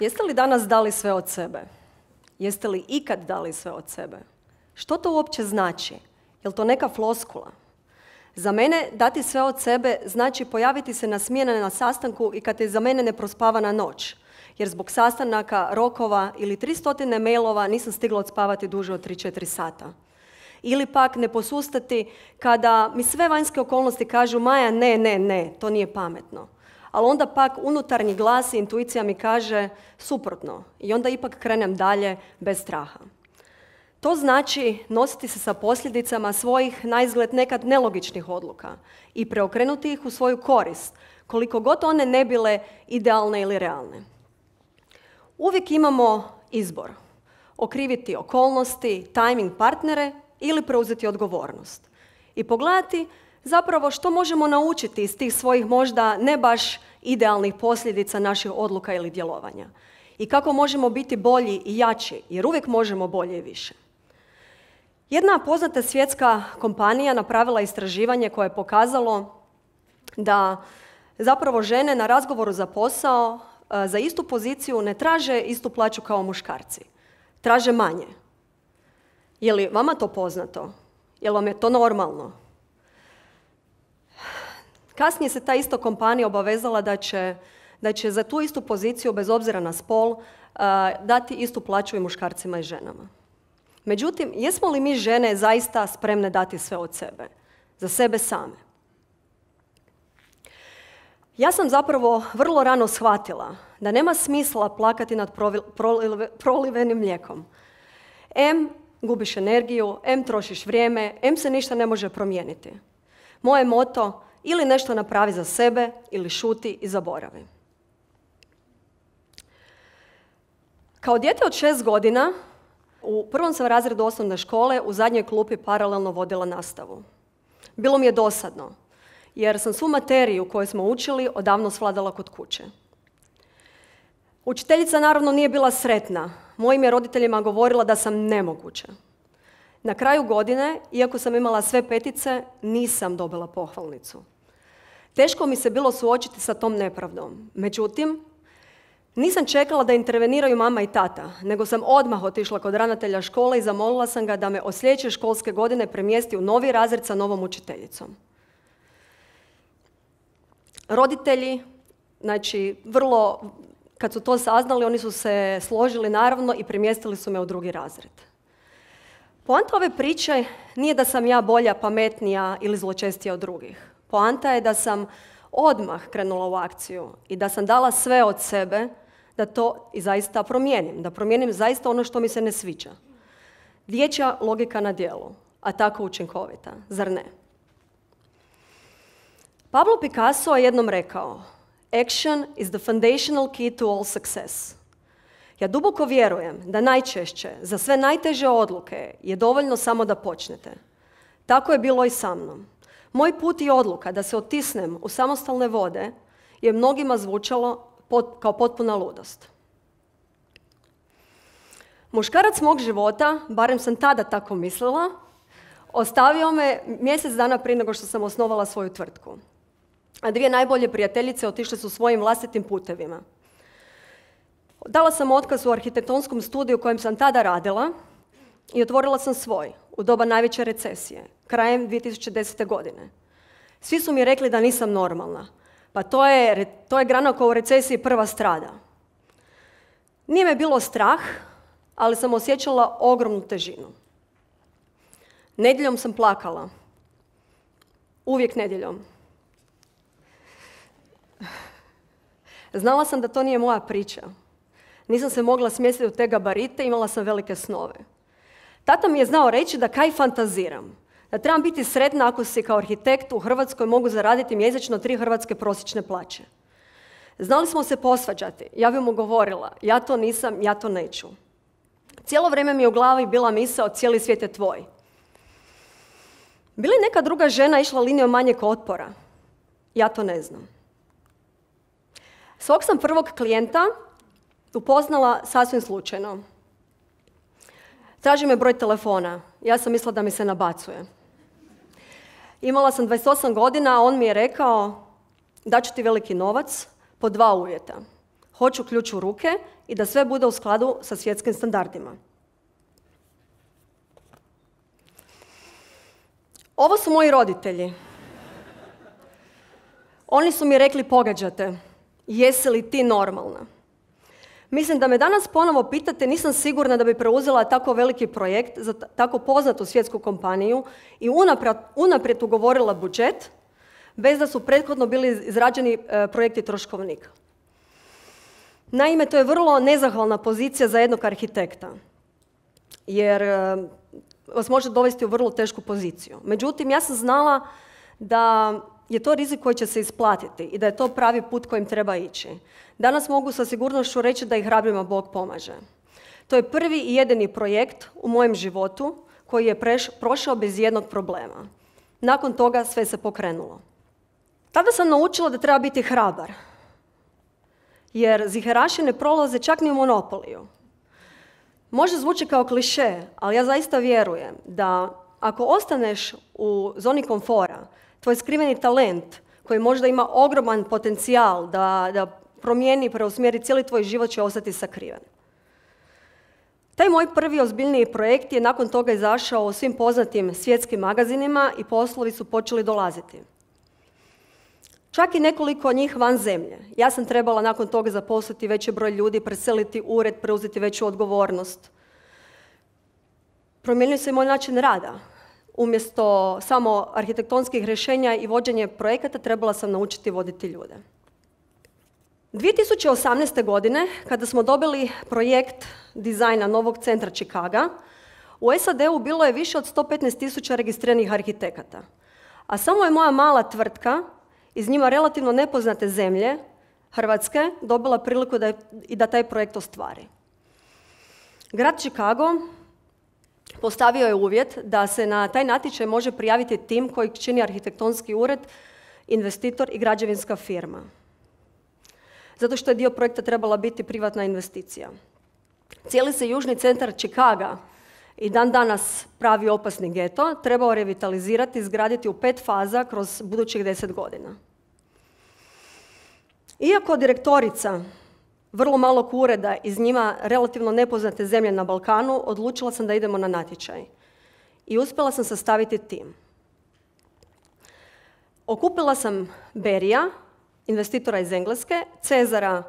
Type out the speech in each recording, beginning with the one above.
Jeste li danas dali sve od sebe? Jeste li ikad dali sve od sebe? Što to uopće znači? Jel to neka floskula? Za mene dati sve od sebe znači pojaviti se na smjene na sastanku i kad je za mene neprospavana noć, jer zbog sastanaka, rokova ili 300 mailova nisam stigla odspavati duže od 3-4 sata. Ili pak ne posustati kada mi sve vanjske okolnosti kažu Maja, ne, ne, ne, to nije pametno ali onda pak unutarnji glas i intuicija mi kaže suprotno i onda ipak krenem dalje bez straha. To znači nositi se sa posljedicama svojih naizgled nekad nelogičnih odluka i preokrenuti ih u svoju korist, koliko god one ne bile idealne ili realne. Uvijek imamo izbor. Okriviti okolnosti, timing partnere ili preuzeti odgovornost. I pogledati zapravo što možemo naučiti iz tih svojih možda ne baš idealnih posljedica naših odluka ili djelovanja i kako možemo biti bolji i jači, jer uvijek možemo bolje i više. Jedna poznata svjetska kompanija napravila istraživanje koje je pokazalo da zapravo žene na razgovoru za posao e, za istu poziciju ne traže istu plaću kao muškarci. Traže manje. Je li vama to poznato? Je li vam je to normalno? Kasnije se ta isto kompanija obavezala da će, da će za tu istu poziciju, bez obzira na spol, uh, dati istu plaću i muškarcima i ženama. Međutim, jesmo li mi žene zaista spremne dati sve od sebe? Za sebe same? Ja sam zapravo vrlo rano shvatila da nema smisla plakati nad prolivenim mlijekom. M, gubiš energiju, M, trošiš vrijeme, M se ništa ne može promijeniti. Moje moto, ili nešto napravi za sebe ili šuti i zaboravi. Kao dijete od šest godina u prvom sam razredu osnovne škole u zadnjoj klupi paralelno vodila nastavu. Bilo mi je dosadno, jer sam svu materiju koju smo učili odavno svladala kod kuće. Učiteljica naravno nije bila sretna. Mojim je roditeljima govorila da sam nemoguća. Na kraju godine, iako sam imala sve petice, nisam dobila pohvalnicu. Teško mi se bilo suočiti sa tom nepravdom. Međutim, nisam čekala da interveniraju mama i tata, nego sam odmah otišla kod ravnatelja škole i zamolila sam ga da me od sljedeće školske godine premijesti u novi razred sa novom učiteljicom. Roditelji, znači, vrlo, kad su to saznali, oni su se složili naravno i premjestili su me u drugi razred. Poanta ove priče nije da sam ja bolja, pametnija ili zločestija od drugih. Poanta je da sam odmah krenula u akciju i da sam dala sve od sebe da to i zaista promijenim, da promijenim zaista ono što mi se ne sviđa. Dječja logika na dijelu, a tako učinkovita, zar ne? Pablo Picasso je jednom rekao, action is the foundational key to all success. Ja duboko vjerujem da najčešće za sve najteže odluke je dovoljno samo da počnete. Tako je bilo i sa mnom. Moj put i odluka da se otisnem u samostalne vode je mnogima zvučalo kao potpuna ludost. Muškarac mog života, barem sam tada tako mislila, ostavio me mjesec dana prije nego što sam osnovala svoju tvrtku. A dvije najbolje prijateljice otišle su svojim vlastitim putevima. Dala sam otkaz u arhitektonskom studiju kojem sam tada radila i otvorila sam svoj, u doba najveće recesije, krajem 2010. godine. Svi su mi rekli da nisam normalna. Pa to je, grana koja u recesiji prva strada. Nije me bilo strah, ali sam osjećala ogromnu težinu. Nedjeljom sam plakala. Uvijek nedjeljom. Znala sam da to nije moja priča. Nisam se mogla smjestiti u te gabarite, imala sam velike snove. Tata mi je znao reći da kaj fantaziram. Da trebam biti sretna ako se kao arhitekt u Hrvatskoj mogu zaraditi mjesečno tri hrvatske prosječne plaće. Znali smo se posvađati. Ja bi mu govorila, ja to nisam, ja to neću. Cijelo vrijeme mi je u glavi bila misao cijeli svijet je tvoj. Bili neka druga žena išla linijom manjeg otpora? Ja to ne znam. Svog sam prvog klijenta upoznala sasvim slučajno. Traži me broj telefona. Ja sam mislila da mi se nabacuje. Imala sam 28 godina, on mi je rekao da ću ti veliki novac po dva uvjeta. Hoću ključ u ruke i da sve bude u skladu sa svjetskim standardima. Ovo su moji roditelji. Oni su mi rekli pogađate, jesi li ti normalna? Mislim da me danas ponovo pitate, nisam sigurna da bi preuzela tako veliki projekt za tako poznatu svjetsku kompaniju i unaprijed ugovorila budžet bez da su prethodno bili izrađeni e, projekti troškovnika. Naime, to je vrlo nezahvalna pozicija za jednog arhitekta, jer e, vas može dovesti u vrlo tešku poziciju. Međutim, ja sam znala da je to rizik koji će se isplatiti i da je to pravi put kojim treba ići. Danas mogu sa sigurnošću reći da i hrabrima Bog pomaže. To je prvi i jedini projekt u mojem životu koji je prošao bez jednog problema. Nakon toga sve se pokrenulo. Tada sam naučila da treba biti hrabar. Jer ziheraši ne prolaze čak ni u monopoliju. Može zvuči kao kliše, ali ja zaista vjerujem da ako ostaneš u zoni komfora, tvoj skriveni talent koji možda ima ogroman potencijal da, da promijeni i preusmjeri cijeli tvoj život će ostati sakriven. Taj moj prvi ozbiljniji projekt je nakon toga izašao u svim poznatim svjetskim magazinima i poslovi su počeli dolaziti. Čak i nekoliko njih van zemlje. Ja sam trebala nakon toga zaposliti veći broj ljudi, preseliti ured, preuzeti veću odgovornost. Promijenio se i moj način rada umjesto samo arhitektonskih rješenja i vođenje projekata trebala sam naučiti voditi ljude. 2018. godine, kada smo dobili projekt dizajna novog centra Čikaga, u SAD-u bilo je više od 115 tisuća registriranih arhitekata. A samo je moja mala tvrtka iz njima relativno nepoznate zemlje, Hrvatske, dobila priliku da i da taj projekt ostvari. Grad Čikago postavio je uvjet da se na taj natječaj može prijaviti tim koji čini arhitektonski ured, investitor i građevinska firma. Zato što je dio projekta trebala biti privatna investicija. Cijeli se južni centar Čikaga i dan danas pravi opasni geto trebao revitalizirati i zgraditi u pet faza kroz budućih deset godina. Iako direktorica vrlo malog ureda iz njima relativno nepoznate zemlje na Balkanu, odlučila sam da idemo na natječaj. I uspjela sam sastaviti tim. Okupila sam Berija, investitora iz Engleske, Cezara,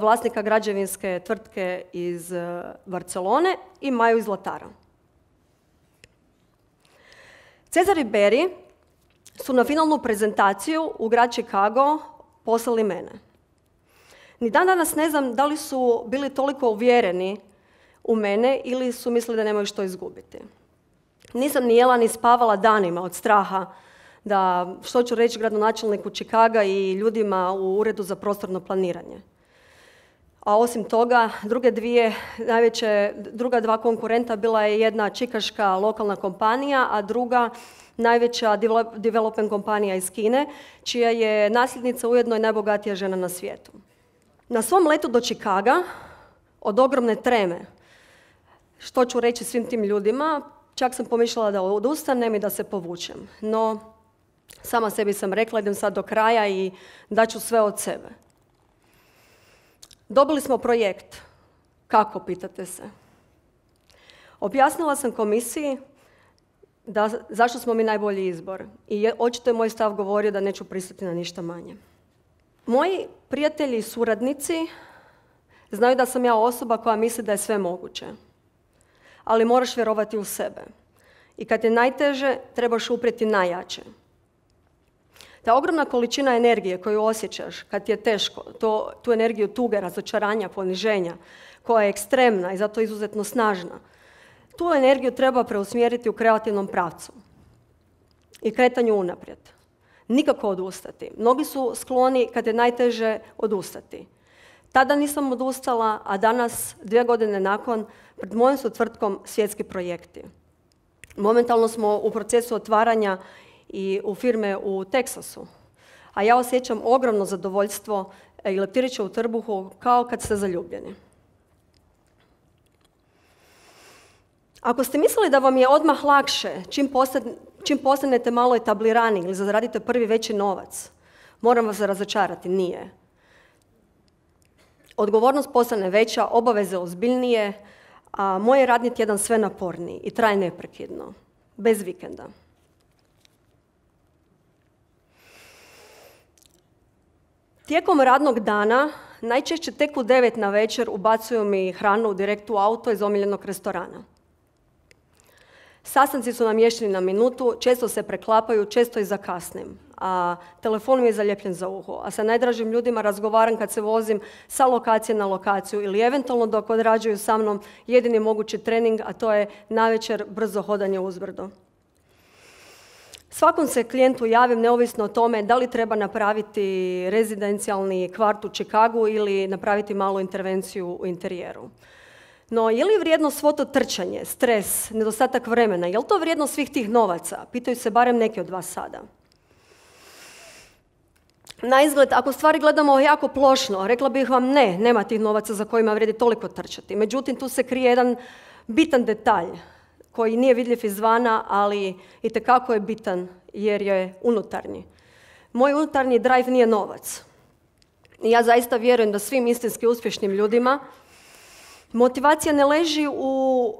vlasnika građevinske tvrtke iz e, Barcelone i Maju iz Latara. Cezar i Beri su na finalnu prezentaciju u grad Chicago poslali mene. Ni dan danas ne znam da li su bili toliko uvjereni u mene ili su mislili da nemaju što izgubiti. Nisam ni jela ni spavala danima od straha da što ću reći gradonačelniku Čikaga i ljudima u Uredu za prostorno planiranje. A osim toga, druge dvije, najveće, druga dva konkurenta bila je jedna čikaška lokalna kompanija, a druga najveća development kompanija iz Kine, čija je nasljednica ujedno i najbogatija žena na svijetu. Na svom letu do Čikaga od ogromne treme, što ću reći svim tim ljudima, čak sam pomišljala da odustanem i da se povučem. No, sama sebi sam rekla, idem sad do kraja i daću sve od sebe. Dobili smo projekt. Kako, pitate se. Objasnila sam komisiji da, zašto smo mi najbolji izbor. I očito je moj stav govorio da neću pristati na ništa manje. Moji Prijatelji i suradnici znaju da sam ja osoba koja misli da je sve moguće. Ali moraš vjerovati u sebe. I kad je najteže, trebaš uprijeti najjače. Ta ogromna količina energije koju osjećaš kad je teško, to, tu energiju tuge, razočaranja, poniženja, koja je ekstremna i zato izuzetno snažna, tu energiju treba preusmjeriti u kreativnom pravcu i kretanju unaprijed nikako odustati. Mnogi su skloni kad je najteže odustati. Tada nisam odustala, a danas, dvije godine nakon, pred mojom su tvrtkom svjetski projekti. Momentalno smo u procesu otvaranja i u firme u Teksasu. A ja osjećam ogromno zadovoljstvo e, i leptirića u trbuhu kao kad ste zaljubljeni. Ako ste mislili da vam je odmah lakše čim čim postanete malo etablirani ili zaradite prvi veći novac, moram vas razočarati, nije. Odgovornost postane veća, obaveze ozbiljnije, a moj je radni tjedan sve naporniji i traje neprekidno, bez vikenda. Tijekom radnog dana, najčešće tek u devet na večer, ubacuju mi hranu u direktu u auto iz omiljenog restorana. Sastanci su namješteni na minutu, često se preklapaju, često i zakasnim. A telefon mi je zaljepljen za uho, a sa najdražim ljudima razgovaram kad se vozim sa lokacije na lokaciju ili eventualno dok odrađuju sa mnom jedini mogući trening, a to je navečer brzo hodanje uzbrdo. Svakom se klijentu javim neovisno o tome da li treba napraviti rezidencijalni kvart u Čikagu ili napraviti malu intervenciju u interijeru. No, je li vrijedno svo to trčanje, stres, nedostatak vremena, je li to vrijedno svih tih novaca? Pitaju se barem neki od vas sada. Na izgled, ako stvari gledamo jako plošno, rekla bih vam ne, nema tih novaca za kojima vrijedi toliko trčati. Međutim, tu se krije jedan bitan detalj koji nije vidljiv izvana, ali i tekako je bitan jer je unutarnji. Moj unutarnji drive nije novac. I ja zaista vjerujem da svim istinski uspješnim ljudima Motivacija ne leži u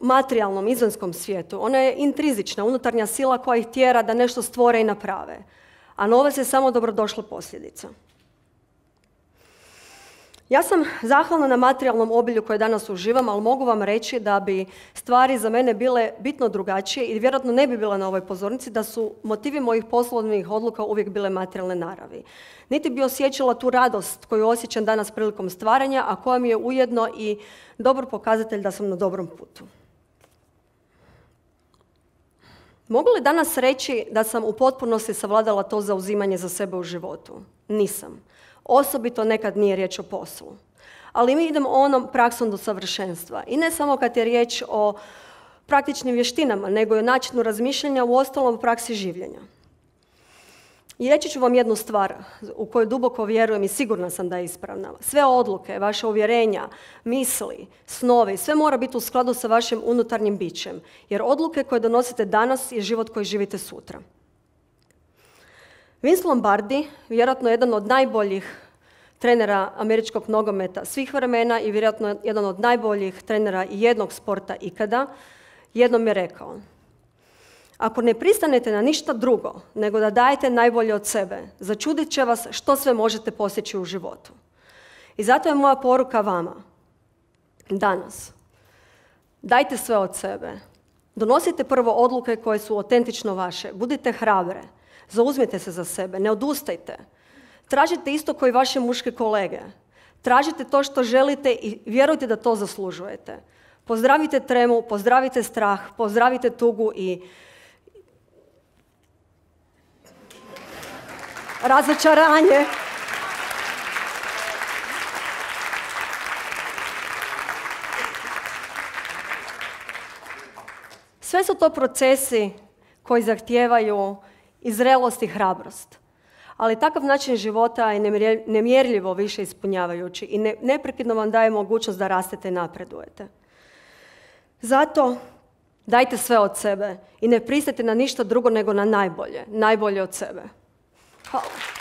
materijalnom, izvanskom svijetu. Ona je intrizična, unutarnja sila koja ih tjera da nešto stvore i naprave. A novac je samo dobrodošla posljedica. Ja sam zahvalna na materijalnom obilju koje danas uživam, ali mogu vam reći da bi stvari za mene bile bitno drugačije i vjerojatno ne bi bila na ovoj pozornici da su motivi mojih poslovnih odluka uvijek bile materijalne naravi. Niti bi osjećala tu radost koju osjećam danas prilikom stvaranja, a koja mi je ujedno i dobar pokazatelj da sam na dobrom putu. Mogu li danas reći da sam u potpunosti savladala to zauzimanje za sebe u životu? Nisam. Osobito nekad nije riječ o poslu. Ali mi idemo onom praksom do savršenstva. I ne samo kad je riječ o praktičnim vještinama, nego i o načinu razmišljanja u ostalom praksi življenja. I reći ću vam jednu stvar u koju duboko vjerujem i sigurna sam da je ispravna. Sve odluke, vaše uvjerenja, misli, snove, sve mora biti u skladu sa vašim unutarnjim bićem. Jer odluke koje donosite danas je život koji živite sutra. Vince Lombardi, vjerojatno jedan od najboljih trenera američkog nogometa svih vremena i vjerojatno jedan od najboljih trenera jednog sporta ikada, jednom je rekao, ako ne pristanete na ništa drugo, nego da dajete najbolje od sebe, začudit će vas što sve možete posjeći u životu. I zato je moja poruka vama danas. Dajte sve od sebe. Donosite prvo odluke koje su autentično vaše. Budite hrabre. Zauzmite se za sebe, ne odustajte. Tražite isto koji vaše muške kolege. Tražite to što želite i vjerujte da to zaslužujete. Pozdravite tremu, pozdravite strah, pozdravite tugu i razočaranje. Sve su to procesi koji zahtijevaju i zrelost i hrabrost. Ali takav način života je nemjerljivo više ispunjavajući i neprekidno vam daje mogućnost da rastete i napredujete. Zato dajte sve od sebe i ne pristajte na ništa drugo nego na najbolje, najbolje od sebe. Hvala.